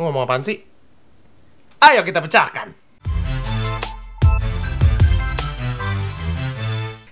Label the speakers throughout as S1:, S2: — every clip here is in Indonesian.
S1: Lu ngomong apaan sih? Ayo kita pecahkan!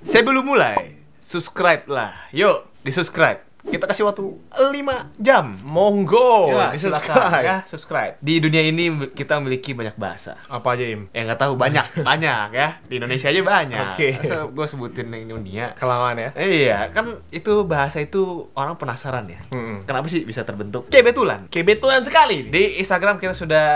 S1: Sebelum mulai, subscribe lah. Yuk, di subscribe kita kasih waktu 5 jam. Monggo, ya, di ya. subscribe. ya, subscribe. Di dunia ini kita memiliki banyak bahasa. Apa aja, Im? Ya nggak tahu banyak, banyak ya. Di Indonesia aja banyak. Oke. Okay. gue sebutin yang dunia. Kelamaan ya. Iya, kan itu bahasa itu orang penasaran ya. Hmm. Kenapa sih bisa terbentuk? Kebetulan. Kebetulan sekali. Di Instagram kita sudah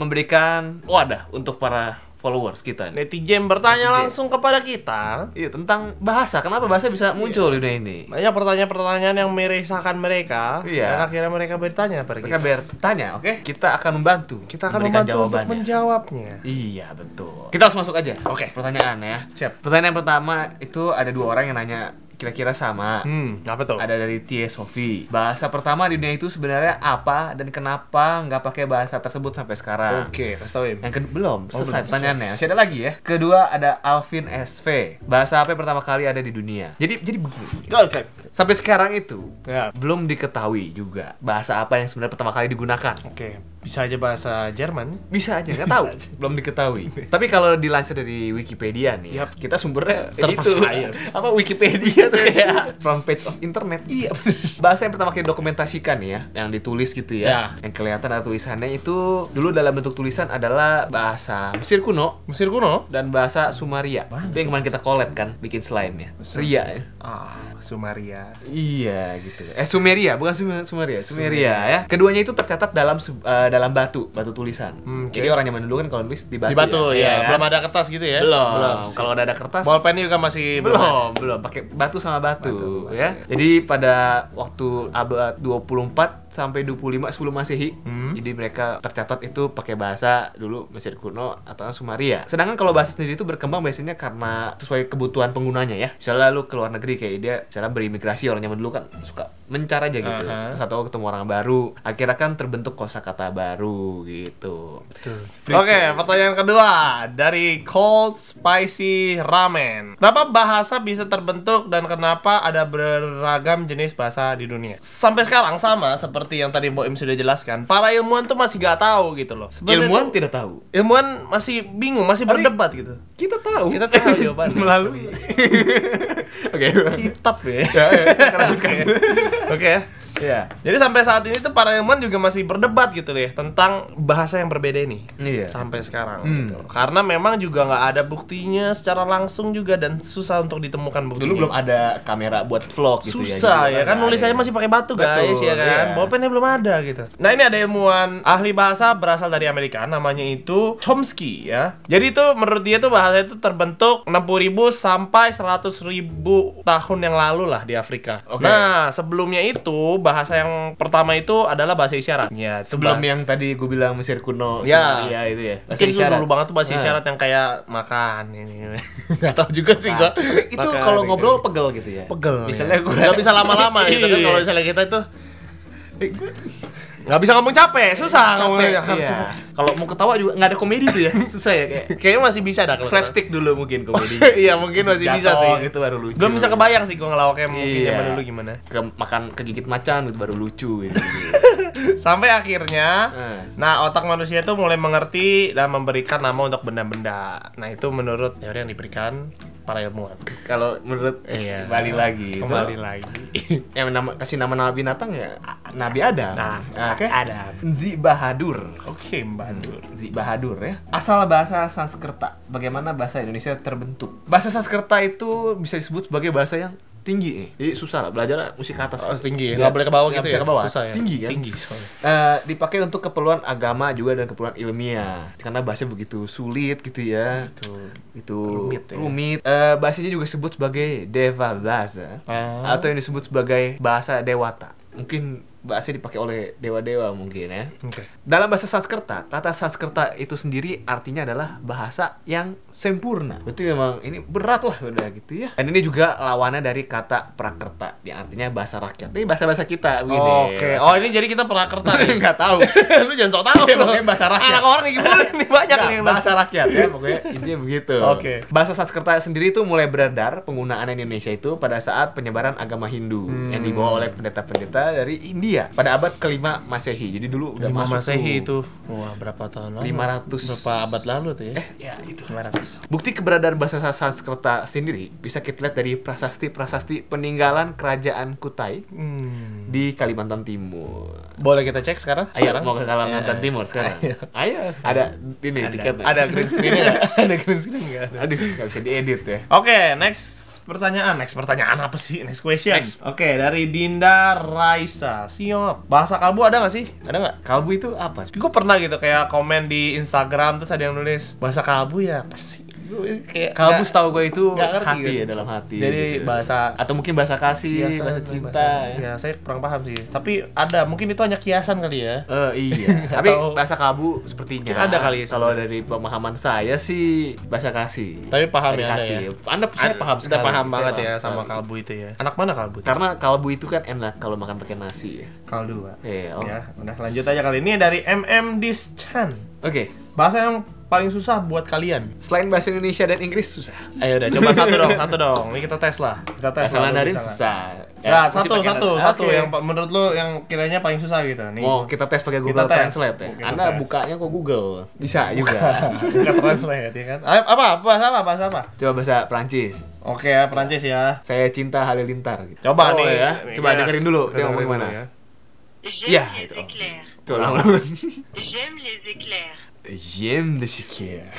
S1: memberikan wadah untuk para followers kita nih. Netizen bertanya Netizen. langsung kepada kita. Iya, tentang bahasa. Kenapa bahasa bisa iya. muncul iya. di dunia ini? Banyak pertanyaan-pertanyaan yang meresahkan mereka. Iya. akhirnya mereka bertanya pada mereka kita. Mereka bertanya, oke? Okay? Kita akan membantu. Kita akan membantu jawabannya. untuk menjawabnya. Iya, betul. Kita langsung masuk aja. Oke, okay. pertanyaan ya. Siap. Pertanyaan yang pertama itu ada dua orang yang nanya kira-kira sama. Hmm, apa tuh? Ada dari Tia Sofi. Bahasa pertama di dunia itu sebenarnya apa dan kenapa nggak pakai bahasa tersebut sampai sekarang? Oke, okay, kasih tau ya. Yang kedua belum, oh, selesai pertanyaannya. Masih ada lagi ya. Kedua ada Alvin S.V. Bahasa apa yang pertama kali ada di dunia? Jadi jadi begini. Oke. Okay. Sampai sekarang itu yeah. belum diketahui juga bahasa apa yang sebenarnya pertama kali digunakan. Oke. Okay. Bisa aja bahasa Jerman. Bisa aja, nggak tahu. Aja. Belum diketahui. Tapi kalau dilansir dari Wikipedia nih, yep. Ya, kita sumbernya terpercaya. apa Wikipedia tuh ya? From page of internet. Iya. bahasa yang pertama kali dokumentasikan ya, yang ditulis gitu ya. yeah. Yang kelihatan ada tulisannya itu dulu dalam bentuk tulisan adalah bahasa Mesir kuno. Mesir kuno dan bahasa Sumaria. Mana itu yang kemarin kita collab kan, bikin slime ya. Sumeria. ya. Ah, Sumaria. Iya gitu. Eh Sumeria, bukan Sumeria, Sumeria, Sumeria ya. Keduanya itu tercatat dalam uh, dalam batu, batu tulisan. Hmm, okay. Jadi orang zaman dulu kan kalau nulis di batu. Di batu ya, ya, ya kan? belum ada kertas gitu ya. Belum. belum kalau ada kertas bolpen juga masih belum, belum, belum. pakai batu sama batu, batu ya. Batu. Jadi pada waktu abad 24 sampai 25 sebelum Masehi, hmm jadi mereka tercatat itu pakai bahasa dulu Mesir kuno atau Sumaria. Sedangkan kalau bahasa sendiri itu berkembang biasanya karena sesuai kebutuhan penggunanya ya. Misalnya lu ke luar negeri kayak dia misalnya berimigrasi orang zaman dulu kan suka mencar aja gitu. Uh -huh. Satu ketemu orang baru, akhirnya kan terbentuk kosakata baru gitu. Oke, okay, pertanyaan kedua dari Cold Spicy Ramen. Kenapa bahasa bisa terbentuk dan kenapa ada beragam jenis bahasa di dunia? Sampai sekarang sama seperti yang tadi Boim sudah jelaskan. Para ilmu ilmuwan tuh masih gak tahu gitu loh. Sebenernya ilmuwan tuh, tidak tahu. Ilmuwan masih bingung, masih Tapi berdebat gitu. Kita tahu. Kita tahu jawaban melalui. Oke. Kitab ya. ya, ya Oke. Okay. Yeah. Jadi sampai saat ini tuh para ilmuwan juga masih berdebat gitu ya tentang bahasa yang berbeda ini yeah. sampai sekarang Hmm. gitu. Karena memang juga nggak ada buktinya secara langsung juga dan susah untuk ditemukan buktinya. Dulu belum ada kamera buat vlog gitu susah, ya. Susah ya kan nulis saya masih pakai batu Betul, guys ya kan. Yeah. Bolpennya belum ada gitu. Nah ini ada ilmu ilmuwan ahli bahasa berasal dari Amerika namanya itu Chomsky ya. Jadi itu menurut dia tuh bahasa itu terbentuk 60.000 sampai 100.000 tahun yang lalu lah di Afrika. Okay. Nah, sebelumnya itu bahasa yang pertama itu adalah bahasa isyarat. Ya, sebelum yang tadi gue bilang Mesir kuno ya. Somalia itu ya. Bahasa Mungkin isyarat. dulu banget tuh bahasa nah. isyarat yang kayak makan ini. nggak tau juga sih gua. Nah, itu kalau ngobrol pegel gitu ya. Pegel. Misalnya ya. gue nggak bisa lama-lama gitu kan kalau misalnya kita itu iya nggak bisa ngomong capek susah capek, iya. ngomong ya, kalau mau ketawa juga nggak ada komedi tuh ya susah ya kayak kayaknya masih bisa dah kalau slapstick dulu mungkin komedi iya mungkin masih bisa sih gitu baru lucu belum bisa kebayang sih gue ngelawaknya mungkin iya. zaman dulu gimana ke makan kegigit macan itu baru lucu gitu. sampai akhirnya hmm. nah otak manusia itu mulai mengerti dan memberikan nama untuk benda-benda nah itu menurut teori yang diberikan para ilmuwan. Kalau menurut iya. kembali lagi kembali itu, lagi. yang nama kasih nama nama binatang ya Nabi Adam. Nah, nah okay. Adam. Zi Bahadur. Oke, okay, Bahadur. Hmm. Zi Bahadur ya. Asal bahasa Sanskerta. Bagaimana bahasa Indonesia terbentuk? Bahasa Sanskerta itu bisa disebut sebagai bahasa yang tinggi nih. Jadi susah lah belajar musik ke atas. Oh, tinggi. Enggak boleh ke bawah gitu ya. Ke bawah. Susah ya. Tinggi kan? Tinggi soalnya. Uh, dipakai untuk keperluan agama juga dan keperluan ilmiah. Karena bahasa begitu sulit gitu ya. Itu itu rumit. Ya. rumit. Uh, bahasanya juga disebut sebagai deva bahasa ah. atau yang disebut sebagai bahasa dewata. Mungkin bahasa dipakai oleh dewa-dewa mungkin ya. Okay. Dalam bahasa Sanskerta, kata Sanskerta itu sendiri artinya adalah bahasa yang sempurna. Betul memang ini berat lah udah gitu ya. Dan ini juga lawannya dari kata Prakerta yang artinya bahasa rakyat. Ini bahasa-bahasa kita begini. Oh, Oke. Okay. Oh, ini jadi kita Prakerta nih. Enggak tahu. Lu jangan sok tahu. Ya, bahasa rakyat. Anak orang gitu ini banyak Nggak, yang bahasa rakyat ya pokoknya intinya begitu. Oke. Okay. Bahasa Sanskerta sendiri itu mulai beredar penggunaan Indonesia itu pada saat penyebaran agama Hindu hmm. yang dibawa oleh pendeta-pendeta dari India Iya, pada abad kelima Masehi. Jadi dulu udah masuk Masehi itu. Wah, berapa tahun lalu? 500. Berapa abad lalu tuh ya? Eh, ya itu. 500. Bukti keberadaan bahasa Sanskerta sendiri bisa kita lihat dari prasasti-prasasti peninggalan kerajaan Kutai. Hmm di Kalimantan Timur. Boleh kita cek sekarang? Ayo sekarang? mau ke Kalimantan iya, Timur iya. sekarang. Ayo. Ada ini ada, tiketnya. Ada green screen ada green screen enggak? Aduh, enggak bisa diedit ya. Oke, okay, next pertanyaan. Next pertanyaan apa sih? Next question. Oke, okay, dari Dinda Raisa. Siap. Bahasa kalbu ada nggak sih? Ada nggak? Kalbu itu apa? Gue pernah gitu kayak komen di Instagram terus ada yang nulis bahasa kalbu ya apa kabus tahu gue itu hati ya dalam hati jadi gitu ya. bahasa atau mungkin bahasa kasih kiasan, bahasa cinta bahasa, ya. Iya, saya kurang paham sih tapi ada mungkin itu hanya kiasan kali ya uh, iya tapi bahasa kabu sepertinya ada kali ya, kalau dari pemahaman saya sih bahasa kasih tapi paham ya hati. ya anda saya paham sekali paham banget ya sama kalbu itu ya anak mana kalbu itu? karena kalbu itu kan enak kalau makan pakai nasi ya kaldu pak ya, oh. ya udah lanjut aja kali ini dari MM Dischan oke bahasa yang paling susah buat kalian? Selain bahasa Indonesia dan Inggris susah. Ayo udah coba satu dong, satu dong. Ini kita tes lah. Kita tes. Bahasa Mandarin susah. Ya, nah, eh, satu satu okay. satu yang menurut lu yang kiranya paling susah gitu nih. Oh, kita tes pakai Google kita tes. Translate ya. Anda tes. bukanya kok Google. Bisa juga. Kita translate ya kan. Eh, apa bahasa apa bahasa apa? Coba bahasa Prancis. Oke okay, ya, Prancis ya. Saya cinta Halilintar. Gitu. Coba oh, nih, ya. coba ya. dengerin dulu kita dia ngomong gimana. Ya. J'aime yeah, les éclairs. J'aime les éclairs. J'aime les éclairs.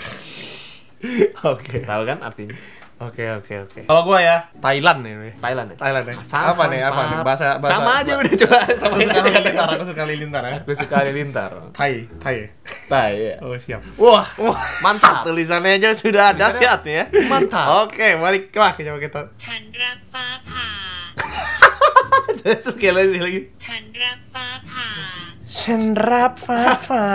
S1: Oke. Okay. Tahu kan artinya? Oke okay, oke okay, oke. Okay. Kalau gua ya Thailand nih. Ya. Thailand ya. Thailand ya. Ah, sama apa nih apa nih bahasa, bahasa sama aja bah udah coba sama aja. aku suka lilintar eh. aku suka lilintar ya. Aku suka lilintar. Thai Thai. Thai ya. Oh siap. Wah, Wah. mantap. Tulisannya aja sudah ada lihat ya. Mantap. Oke, okay, mari kita coba kita. Chandra Papa. sekali lagi, Fafa lagi. ฉันรักฟ้าผ่า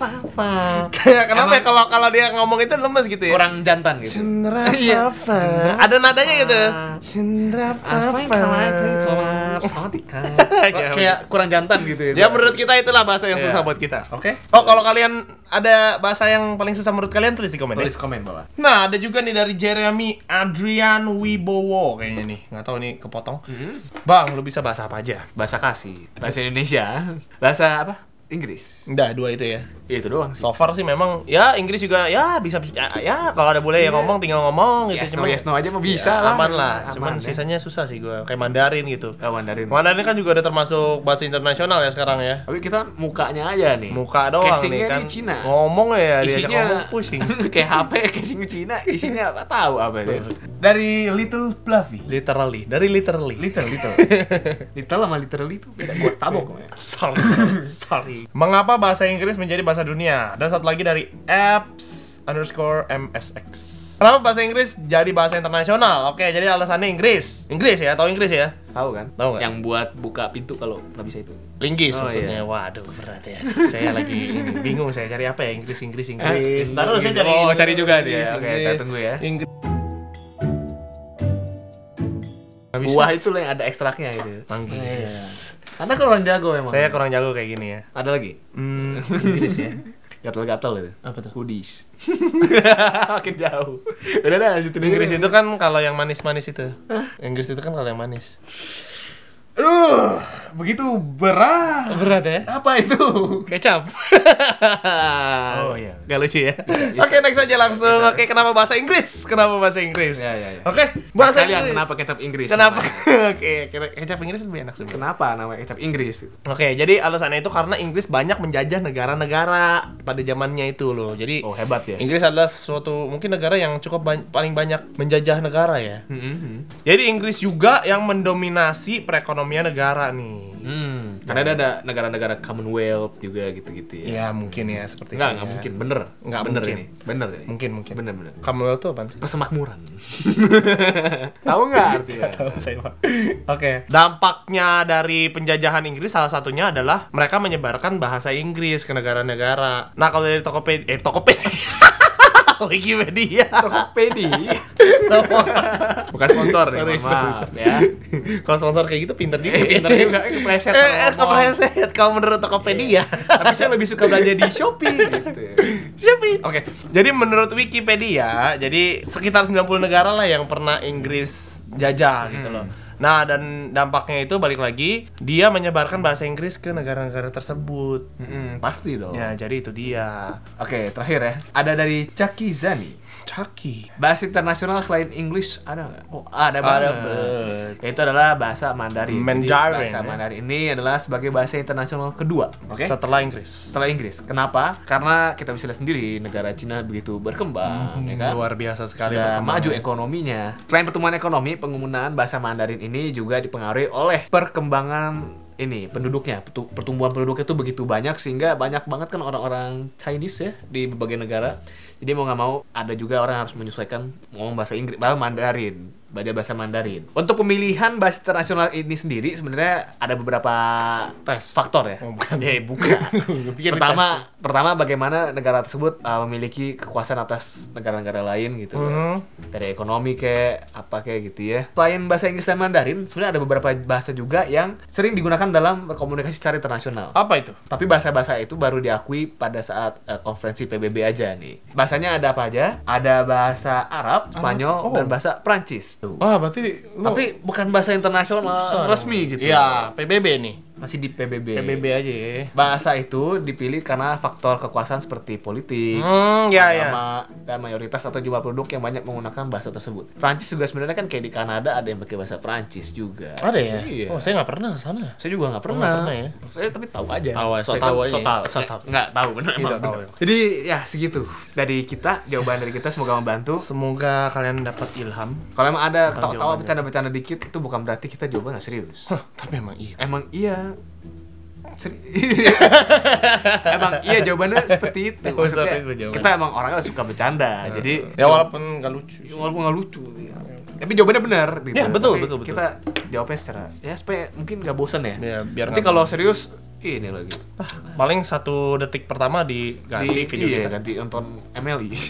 S1: Fafa Kayak kenapa ya kalau kalau dia ngomong itu lemes gitu ya? Kurang jantan gitu. Senra iya, Fafa. Ada nadanya gitu. Senra Fafa. Asal yang kalah, harus sangat iya, kayak, kurang jantan gitu ya. Ya menurut kita itulah bahasa yang iya. susah buat kita. Oke. Oh kalau kalian ada bahasa yang paling susah menurut kalian tulis di komen. Ya. Tulis ya. komen bawah. Nah ada juga nih dari Jeremy Adrian Wibowo kayaknya nih. Nggak tahu nih kepotong. Hmm. Bang lu bisa bahasa apa aja? Bahasa kasih, bahasa Indonesia, bahasa apa? Inggris. Enggak, dua itu ya. ya itu doang. Sih. So far sih memang ya Inggris juga ya bisa bisa ya, ya kalau ada boleh yeah. ya iya. ngomong tinggal ngomong gitu yes, cuman no, yes, no aja mah ya, bisa ya, lah. Aman lah. Aman, cuman ya. sisanya susah sih gua kayak Mandarin gitu. Ya, Mandarin. Mandarin kan juga udah termasuk bahasa internasional ya sekarang ya. Tapi kita mukanya aja nih. Muka doang Casingnya nih kan. di Cina. Ngomong ya isinya, dia ngomong pusing. kayak HP casing Cina isinya apa tahu apa dia. Dari Little Fluffy. Literally. Dari literally. Little little. little sama literally itu beda gua tabok. Ya. Sorry. Sorry. Mengapa Bahasa Inggris Menjadi Bahasa Dunia Dan satu lagi dari apps underscore MSX Kenapa bahasa Inggris jadi bahasa internasional? Oke, jadi alasannya Inggris. Inggris ya, tahu Inggris ya? Tahu kan? Tahu kan? Yang buat buka pintu kalau nggak bisa itu. Linggis oh, maksudnya. Iya. Waduh, berat ya. saya lagi bingung saya cari apa ya Inggris Inggris Inggris. Entar ah, dulu saya cari. Oh, cari juga dia. Oke, kita tunggu ya. Inggris. bisa. buah itu lah yang ada ekstraknya gitu manggis Karena anda kurang jago memang. saya kurang jago kayak gini ya ada lagi hmm. Inggris ya gatel-gatel itu apa tuh hoodies makin jauh udah dah lanjutin Inggris itu kan kalau yang manis-manis itu Inggris itu kan kalau yang manis Uh, begitu berat. Berat ya? Apa itu? Kecap. oh iya. Gak lucu ya? Iya, iya. Oke, okay, next aja langsung. Oke, okay, kenapa bahasa Inggris? Kenapa bahasa Inggris? Ya, ya, ya. Oke, okay, bahasa Mas kalian kenapa kecap Inggris? Kenapa? Oke, okay, kecap Inggris lebih enak sebenarnya. Kenapa nama kecap Inggris? Oke, okay, jadi alasannya itu karena Inggris banyak menjajah negara-negara pada zamannya itu loh. Jadi Oh, hebat ya. Inggris adalah suatu mungkin negara yang cukup ba paling banyak menjajah negara ya. Mm -hmm. Jadi Inggris juga yang mendominasi perekonomian perekonomian negara nih. Hmm, karena ada negara-negara Commonwealth juga gitu-gitu ya. Iya, mungkin ya seperti Nggak, nggak ya. mungkin, bener. Nggak bener mungkin. ini. Bener ini. Mungkin, mungkin. Bener, bener. Commonwealth tuh apa sih? Persemakmuran. tahu nggak artinya? tahu saya, Oke. Dampaknya dari penjajahan Inggris salah satunya adalah mereka menyebarkan bahasa Inggris ke negara-negara. Nah, kalau dari Tokopedia, eh Tokopedia. Wikipedia. Tokopedia. Bukan sponsor ya, sorry, maaf sorry. ya. Kalau sponsor kayak gitu pinter juga. Eh, pinter juga, kepleset. Eh, kepleset kalau menurut Tokopedia. Iya. Tapi saya lebih suka belanja di Shopee gitu. Ya. Shopee. Oke, okay. jadi menurut Wikipedia, jadi sekitar 90 negara lah yang pernah Inggris jajah gitu hmm. gitu loh Nah, dan dampaknya itu balik lagi dia menyebarkan bahasa Inggris ke negara-negara tersebut. Mm -hmm, pasti dong. Ya, jadi itu dia. Oke, okay, terakhir ya. Ada dari Chucky Zani. Chucky. Bahasa internasional selain English ada nggak? Oh, ada banget. Ada Itu adalah bahasa Mandarin. Mandarin. Jadi, bahasa ya. Mandarin ini adalah sebagai bahasa internasional kedua. Okay? Setelah Inggris. Setelah Inggris. Kenapa? Karena kita bisa lihat sendiri negara Cina begitu berkembang, hmm, ya kan? Luar biasa sekali. Sudah maju ekonominya. Selain pertumbuhan ekonomi, penggunaan bahasa Mandarin ini juga dipengaruhi oleh perkembangan ini penduduknya pertumbuhan penduduknya itu begitu banyak sehingga banyak banget kan orang-orang Chinese ya di berbagai negara jadi mau nggak mau ada juga orang harus menyesuaikan ngomong bahasa Inggris, bahasa Mandarin, baca bahasa Mandarin. Untuk pemilihan bahasa internasional ini sendiri sebenarnya ada beberapa tes. faktor ya. Oh, bukan. Ya, bukan. pertama, tes. pertama bagaimana negara tersebut uh, memiliki kekuasaan atas negara-negara lain gitu. Mm. Dari ekonomi kayak apa kayak gitu ya. Selain bahasa Inggris dan Mandarin, sebenarnya ada beberapa bahasa juga yang sering digunakan dalam berkomunikasi secara internasional. Apa itu? Tapi bahasa-bahasa itu baru diakui pada saat uh, konferensi PBB aja nih. Bahasa bahasanya ada apa aja? Ada bahasa Arab, Spanyol, oh. dan bahasa Prancis. Tuh. Wah, berarti Tapi bukan bahasa internasional resmi gitu. Iya, PBB nih masih di PBB. PBB aja ya. Bahasa itu dipilih karena faktor kekuasaan seperti politik, hmm, ya, ya. agama, ya. dan mayoritas atau jumlah produk yang banyak menggunakan bahasa tersebut. Prancis juga sebenarnya kan kayak di Kanada ada yang pakai bahasa Prancis juga. Ada ya? Iya. Oh, saya nggak pernah sana. Saya juga nggak oh, pernah. Oh, gak pernah ya. Saya tapi tahu aja. Tahu aja. So tahu aja. So tahu. So eh, tahu. Nggak tahu benar iya, emang. Tahu. Jadi ya segitu dari kita jawaban dari kita semoga membantu. Semoga kalian dapat ilham. Kalau emang ada ketawa-tawa bercanda-bercanda dikit itu bukan berarti kita jawaban nggak serius. Hah, tapi emang iya. Emang iya. emang iya jawabannya seperti itu maksudnya kita emang orangnya suka bercanda ya. jadi ya walaupun nggak lucu walaupun nggak lucu iya. tapi jawabannya benar gitu. ya betul betul betul kita jawabnya secara ya supaya mungkin nggak bosan ya, ya biar nanti kalau serius ini lagi. Ah, paling satu detik pertama diganti di, video iya, kita. ganti nonton MLI. Oke,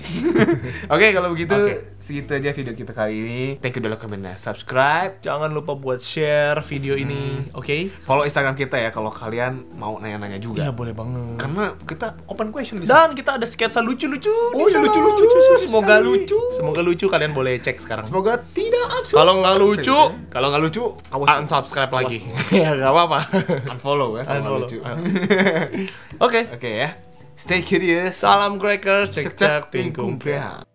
S1: okay, kalau begitu okay. segitu aja video kita kali ini. Thank you udah komen subscribe. Jangan lupa buat share video hmm. ini, oke? Okay? Follow Instagram kita ya kalau kalian mau nanya-nanya juga. Iya, boleh banget. Karena kita open question bisa. Dan kita ada sketsa lucu-lucu. Oh, iya, lucu-lucu. Semoga lucu. Semoga lucu kalian boleh cek sekarang. Semoga tidak kalau nggak lucu, kalau nggak lucu, awas unsubscribe awas lagi. ya nggak apa-apa. Unfollow ya. Unfollow. Ah. Oke. Oke ya. Stay curious. Salam crackers, cek cek pingkung pria.